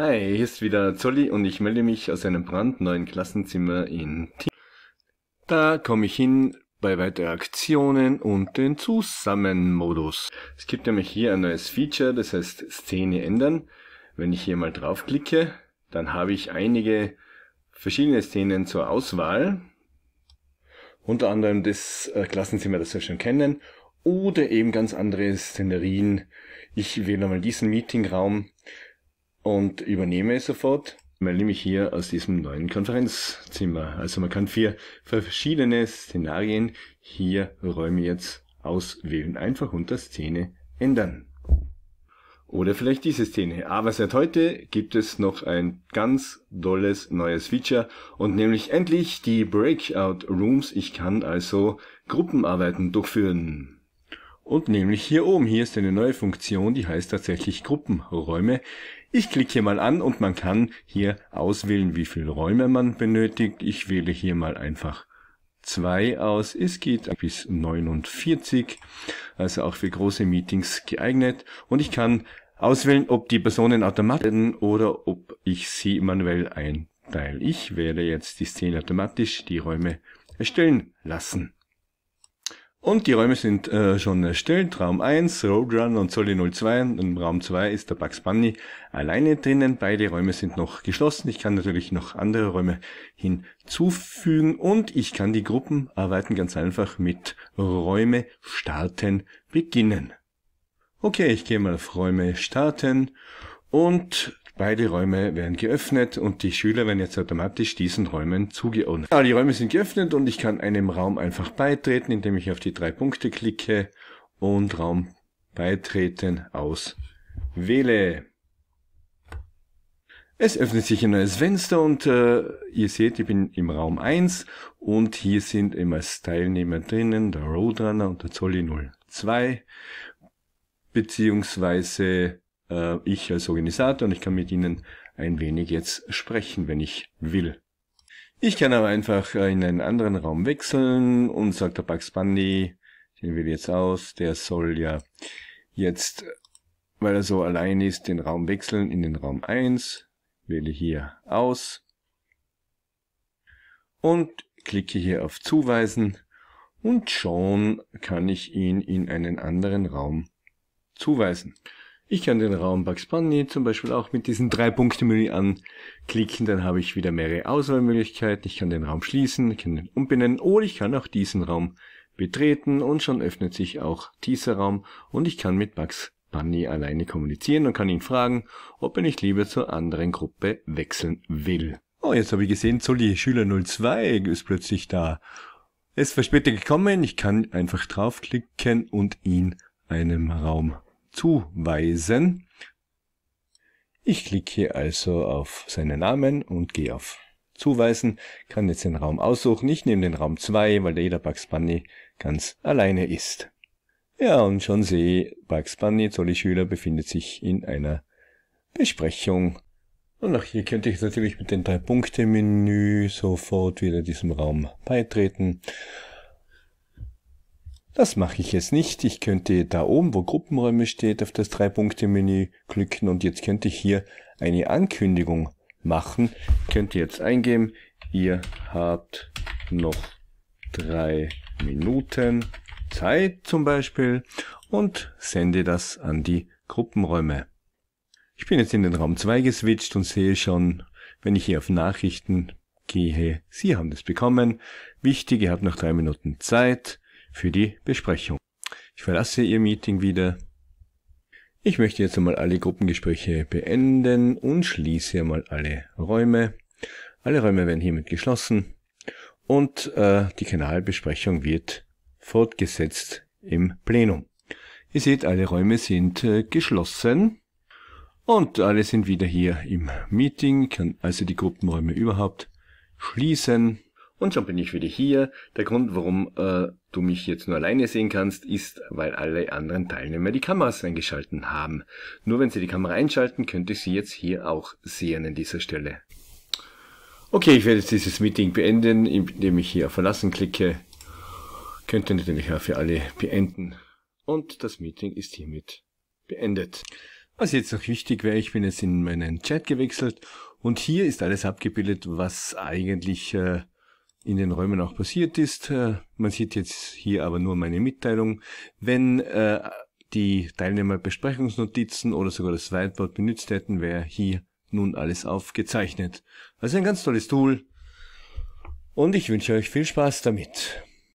Hi, hier ist wieder Zolli und ich melde mich aus einem brandneuen Klassenzimmer in Team. Da komme ich hin bei weiteren Aktionen und den Zusammenmodus. Es gibt nämlich hier ein neues Feature, das heißt Szene ändern. Wenn ich hier mal draufklicke, dann habe ich einige verschiedene Szenen zur Auswahl. Unter anderem das äh, Klassenzimmer, das wir schon kennen, oder eben ganz andere Szenerien. Ich wähle mal diesen Meetingraum und übernehme es sofort, weil nämlich hier aus diesem neuen Konferenzzimmer. Also man kann vier verschiedene Szenarien hier Räume jetzt auswählen, einfach unter Szene ändern. Oder vielleicht diese Szene. Aber ah, seit heute gibt es noch ein ganz tolles neues Feature und nämlich endlich die Breakout Rooms. Ich kann also Gruppenarbeiten durchführen. Und nämlich hier oben, hier ist eine neue Funktion, die heißt tatsächlich Gruppenräume. Ich klicke hier mal an und man kann hier auswählen, wie viele Räume man benötigt. Ich wähle hier mal einfach 2 aus. Es geht bis 49, also auch für große Meetings geeignet. Und ich kann auswählen, ob die Personen automatisch oder ob ich sie manuell einteile. Ich werde jetzt die Szene automatisch die Räume erstellen lassen. Und die Räume sind äh, schon erstellt. Raum 1, Roadrun und Soli 02. Und im Raum 2 ist der Bugs Bunny alleine drinnen. Beide Räume sind noch geschlossen. Ich kann natürlich noch andere Räume hinzufügen. Und ich kann die Gruppen arbeiten ganz einfach mit Räume starten beginnen. Okay, ich gehe mal auf Räume starten und Beide Räume werden geöffnet und die Schüler werden jetzt automatisch diesen Räumen zugeordnet. Ja, die Räume sind geöffnet und ich kann einem Raum einfach beitreten, indem ich auf die drei Punkte klicke und Raum beitreten auswähle. Es öffnet sich ein neues Fenster und äh, ihr seht, ich bin im Raum 1 und hier sind immer Teilnehmer drinnen der Roadrunner und der Zolli 02 beziehungsweise äh, ich als Organisator und ich kann mit Ihnen ein wenig jetzt sprechen, wenn ich will. Ich kann aber einfach in einen anderen Raum wechseln und sagt der Bugs Bundy, den wähle jetzt aus, der soll ja jetzt, weil er so allein ist, den Raum wechseln in den Raum 1, wähle hier aus und klicke hier auf Zuweisen und schon kann ich ihn in einen anderen Raum zuweisen. Ich kann den Raum Bugs Bunny zum Beispiel auch mit diesem Drei-Punkte-Menü anklicken, dann habe ich wieder mehrere Auswahlmöglichkeiten. Ich kann den Raum schließen, ich kann den umbenennen oder ich kann auch diesen Raum betreten und schon öffnet sich auch dieser Raum und ich kann mit Bugs Bunny alleine kommunizieren und kann ihn fragen, ob er nicht lieber zur anderen Gruppe wechseln will. Oh, jetzt habe ich gesehen, Zolli Schüler 02 ist plötzlich da. Es ist verspätet gekommen, ich kann einfach draufklicken und ihn einem Raum zuweisen. Ich klicke also auf seinen Namen und gehe auf Zuweisen, kann jetzt den Raum aussuchen. Ich nehme den Raum 2, weil jeder Bugs Bunny ganz alleine ist. Ja, und schon sehe Bugs Bunny, Zolli Schüler befindet sich in einer Besprechung. Und auch hier könnte ich natürlich mit dem Drei-Punkte-Menü sofort wieder diesem Raum beitreten. Das mache ich jetzt nicht. Ich könnte da oben, wo Gruppenräume steht, auf das Drei-Punkte-Menü klicken und jetzt könnte ich hier eine Ankündigung machen. Ich könnte jetzt eingeben, ihr habt noch drei Minuten Zeit zum Beispiel und sende das an die Gruppenräume. Ich bin jetzt in den Raum 2 geswitcht und sehe schon, wenn ich hier auf Nachrichten gehe, Sie haben das bekommen. Wichtig, ihr habt noch drei Minuten Zeit für die Besprechung. Ich verlasse Ihr Meeting wieder. Ich möchte jetzt einmal alle Gruppengespräche beenden und schließe einmal alle Räume. Alle Räume werden hiermit geschlossen und äh, die Kanalbesprechung wird fortgesetzt im Plenum. Ihr seht, alle Räume sind äh, geschlossen und alle sind wieder hier im Meeting, kann also die Gruppenräume überhaupt schließen. Und schon bin ich wieder hier. Der Grund, warum äh, du mich jetzt nur alleine sehen kannst, ist, weil alle anderen Teilnehmer die Kameras eingeschalten haben. Nur wenn sie die Kamera einschalten, könnte ich sie jetzt hier auch sehen an dieser Stelle. Okay, ich werde jetzt dieses Meeting beenden, indem ich hier auf Verlassen klicke. Könnte natürlich auch für alle beenden. Und das Meeting ist hiermit beendet. Was jetzt noch wichtig wäre, ich bin jetzt in meinen Chat gewechselt und hier ist alles abgebildet, was eigentlich... Äh, in den Räumen auch passiert ist. Äh, man sieht jetzt hier aber nur meine Mitteilung. Wenn äh, die Teilnehmer Besprechungsnotizen oder sogar das Whiteboard benutzt hätten, wäre hier nun alles aufgezeichnet. Also ein ganz tolles Tool und ich wünsche euch viel Spaß damit.